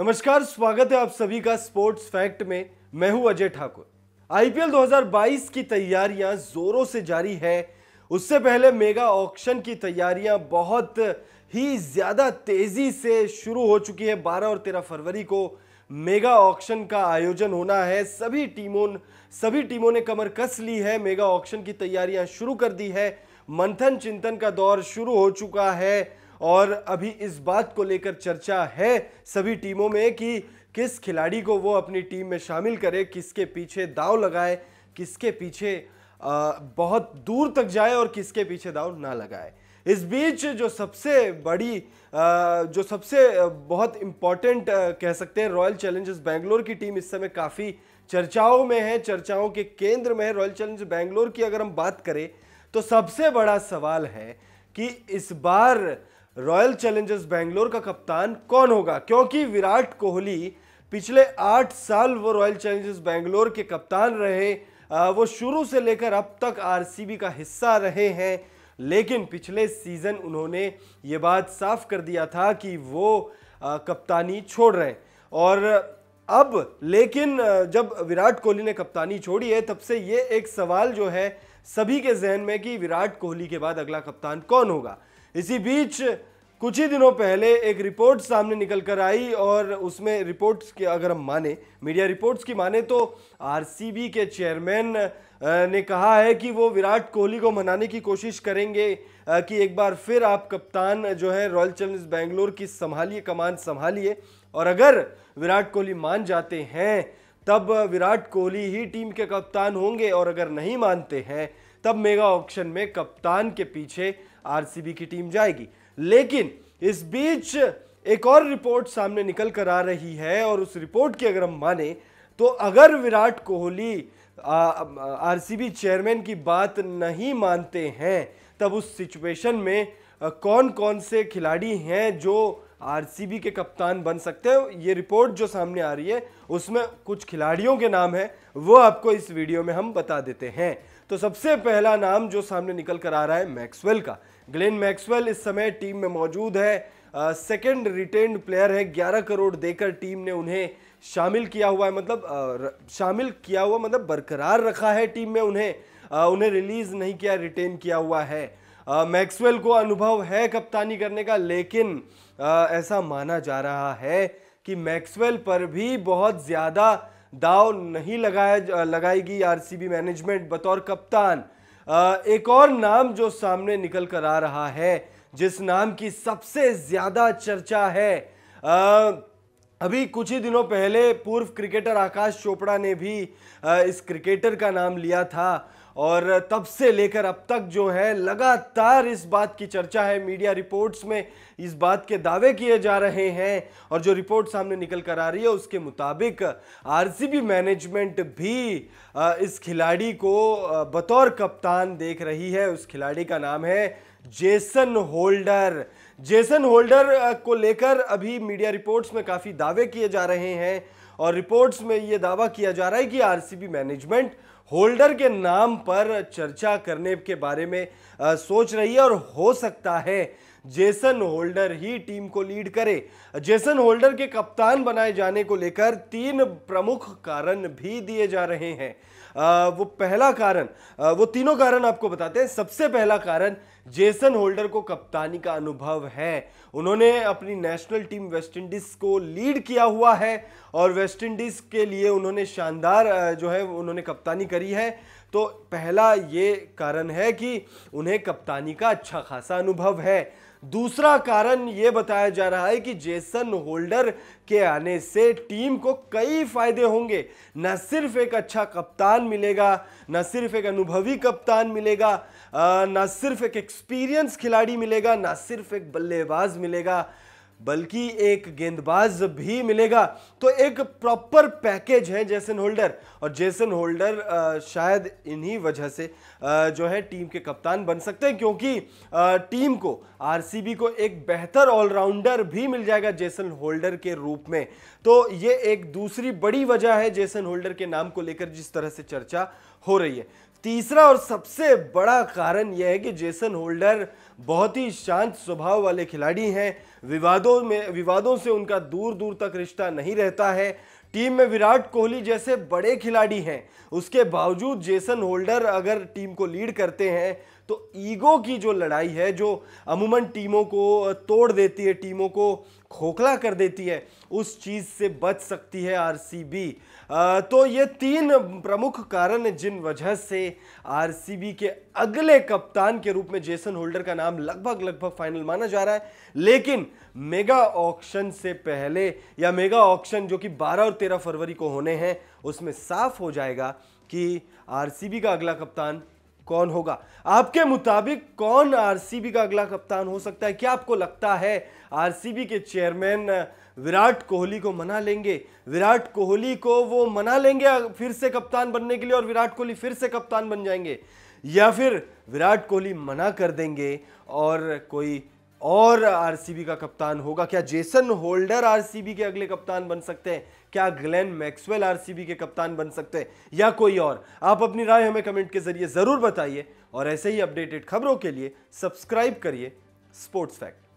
नमस्कार स्वागत है आप सभी का स्पोर्ट्स फैक्ट में मैं हूं अजय ठाकुर आईपीएल 2022 की तैयारियां जोरों से जारी है उससे पहले मेगा ऑक्शन की तैयारियां बहुत ही ज़्यादा तेज़ी से शुरू हो चुकी है 12 और 13 फरवरी को मेगा ऑक्शन का आयोजन होना है सभी टीमों सभी टीमों ने कमर कस ली है मेगा ऑक्शन की तैयारियां शुरू कर दी है मंथन चिंतन का दौर शुरू हो चुका है और अभी इस बात को लेकर चर्चा है सभी टीमों में कि किस खिलाड़ी को वो अपनी टीम में शामिल करे किसके पीछे दाव लगाए किसके पीछे आ, बहुत दूर तक जाए और किसके पीछे दाव ना लगाए इस बीच जो सबसे बड़ी जो सबसे बहुत इम्पॉर्टेंट कह सकते हैं रॉयल चैलेंजर्स बैंगलोर की टीम इस समय काफ़ी चर्चाओं में है चर्चाओं के केंद्र में है रॉयल चैलेंजर्स बैंगलोर की अगर हम बात करें तो सबसे बड़ा सवाल है कि इस बार रॉयल चैलेंजर्स बैंगलोर का कप्तान कौन होगा क्योंकि विराट कोहली पिछले आठ साल वो रॉयल चैलेंजर्स बैंगलोर के कप्तान रहे वो शुरू से लेकर अब तक आरसीबी का हिस्सा रहे हैं लेकिन पिछले सीज़न उन्होंने ये बात साफ कर दिया था कि वो कप्तानी छोड़ रहे हैं और अब लेकिन जब विराट कोहली ने कप्तानी छोड़ी है तब से ये एक सवाल जो है सभी के जहन में कि विराट कोहली के बाद अगला कप्तान कौन होगा इसी बीच कुछ ही दिनों पहले एक रिपोर्ट सामने निकल कर आई और उसमें रिपोर्ट्स की अगर हम माने मीडिया रिपोर्ट्स की माने तो आरसीबी के चेयरमैन ने कहा है कि वो विराट कोहली को मनाने की कोशिश करेंगे कि एक बार फिर आप कप्तान जो है रॉयल चैलेंजर्स बेंगलोर की संभालिए कमान संभालिए और अगर विराट कोहली मान जाते हैं तब विराट कोहली ही टीम के कप्तान होंगे और अगर नहीं मानते हैं तब मेगा ऑप्शन में कप्तान के पीछे आरसीबी की टीम जाएगी लेकिन इस बीच एक और रिपोर्ट सामने निकल कर आ रही है और उस रिपोर्ट की अगर हम माने तो अगर विराट कोहली आरसीबी चेयरमैन की बात नहीं मानते हैं तब उस सिचुएशन में आ, कौन कौन से खिलाड़ी हैं जो आरसीबी के कप्तान बन सकते हैं ये रिपोर्ट जो सामने आ रही है उसमें कुछ खिलाड़ियों के नाम हैं वो आपको इस वीडियो में हम बता देते हैं तो सबसे पहला नाम जो सामने निकल कर आ रहा है मैक्सवेल का ग्लेन मैक्सवेल इस समय टीम में मौजूद है सेकेंड रिटेन्ड प्लेयर है 11 करोड़ देकर टीम ने उन्हें शामिल किया हुआ है मतलब आ, र, शामिल किया हुआ मतलब बरकरार रखा है टीम में उन्हें आ, उन्हें रिलीज नहीं किया रिटेन किया हुआ है मैक्सवेल को अनुभव है कप्तानी करने का लेकिन आ, ऐसा माना जा रहा है कि मैक्सवेल पर भी बहुत ज़्यादा दाव नहीं लगाया लगाएगी आरसीबी मैनेजमेंट बतौर कप्तान एक और नाम जो सामने निकल कर आ रहा है जिस नाम की सबसे ज़्यादा चर्चा है अभी कुछ ही दिनों पहले पूर्व क्रिकेटर आकाश चोपड़ा ने भी इस क्रिकेटर का नाम लिया था और तब से लेकर अब तक जो है लगातार इस बात की चर्चा है मीडिया रिपोर्ट्स में इस बात के दावे किए जा रहे हैं और जो रिपोर्ट सामने निकल कर आ रही है उसके मुताबिक आरसीबी मैनेजमेंट भी इस खिलाड़ी को बतौर कप्तान देख रही है उस खिलाड़ी का नाम है जेसन होल्डर जेसन होल्डर को लेकर अभी मीडिया रिपोर्ट्स में काफ़ी दावे किए जा रहे हैं और रिपोर्ट्स में ये दावा किया जा रहा है कि आरसीबी मैनेजमेंट होल्डर के नाम पर चर्चा करने के बारे में आ, सोच रही है और हो सकता है जेसन होल्डर ही टीम को लीड करे जेसन होल्डर के कप्तान बनाए जाने को लेकर तीन प्रमुख कारण भी दिए जा रहे हैं आ, वो पहला कारण आ, वो तीनों कारण आपको बताते हैं सबसे पहला कारण जेसन होल्डर को कप्तानी का अनुभव है उन्होंने अपनी नेशनल टीम वेस्टइंडीज़ को लीड किया हुआ है और वेस्टइंडीज़ के लिए उन्होंने शानदार जो है उन्होंने कप्तानी करी है तो पहला ये कारण है कि उन्हें कप्तानी का अच्छा खासा अनुभव है दूसरा कारण ये बताया जा रहा है कि जेसन होल्डर के आने से टीम को कई फायदे होंगे न सिर्फ एक अच्छा कप्तान मिलेगा न सिर्फ एक अनुभवी कप्तान मिलेगा न सिर्फ एक एक्सपीरियंस खिलाड़ी मिलेगा न सिर्फ एक बल्लेबाज मिलेगा बल्कि एक गेंदबाज भी मिलेगा तो एक प्रॉपर पैकेज है जेसन होल्डर और जेसन होल्डर शायद इन्हीं वजह से जो है टीम के कप्तान बन सकते हैं क्योंकि टीम को आरसीबी को एक बेहतर ऑलराउंडर भी मिल जाएगा जेसन होल्डर के रूप में तो ये एक दूसरी बड़ी वजह है जेसन होल्डर के नाम को लेकर जिस तरह से चर्चा हो रही है तीसरा और सबसे बड़ा कारण यह है कि जेसन होल्डर बहुत ही शांत स्वभाव वाले खिलाड़ी हैं विवादों में विवादों से उनका दूर दूर तक रिश्ता नहीं रहता है टीम में विराट कोहली जैसे बड़े खिलाड़ी हैं उसके बावजूद जेसन होल्डर अगर टीम को लीड करते हैं तो ईगो की जो लड़ाई है जो अमूमन टीमों को तोड़ देती है टीमों को खोखला कर देती है उस चीज़ से बच सकती है आरसीबी तो ये तीन प्रमुख कारण जिन वजह से आरसीबी के अगले कप्तान के रूप में जेसन होल्डर का नाम लगभग लगभग फाइनल माना जा रहा है लेकिन मेगा ऑक्शन से पहले या मेगा ऑक्शन जो कि 12 और 13 फरवरी को होने हैं उसमें साफ हो जाएगा कि आरसीबी का अगला कप्तान कौन होगा आपके मुताबिक कौन आरसीबी का अगला कप्तान हो सकता है क्या आपको लगता है आरसीबी के चेयरमैन विराट कोहली को मना लेंगे विराट कोहली को वो मना लेंगे फिर से कप्तान बनने के लिए और विराट कोहली फिर से कप्तान बन जाएंगे या फिर विराट कोहली मना कर देंगे और कोई और आरसीबी का कप्तान होगा क्या जेसन होल्डर आरसीबी के अगले कप्तान बन सकते हैं क्या ग्लेन मैक्सवेल आरसीबी के कप्तान बन सकते हैं या कोई और आप अपनी राय हमें कमेंट के जरिए ज़रूर बताइए और ऐसे ही अपडेटेड खबरों के लिए सब्सक्राइब करिए स्पोर्ट्स फैक्ट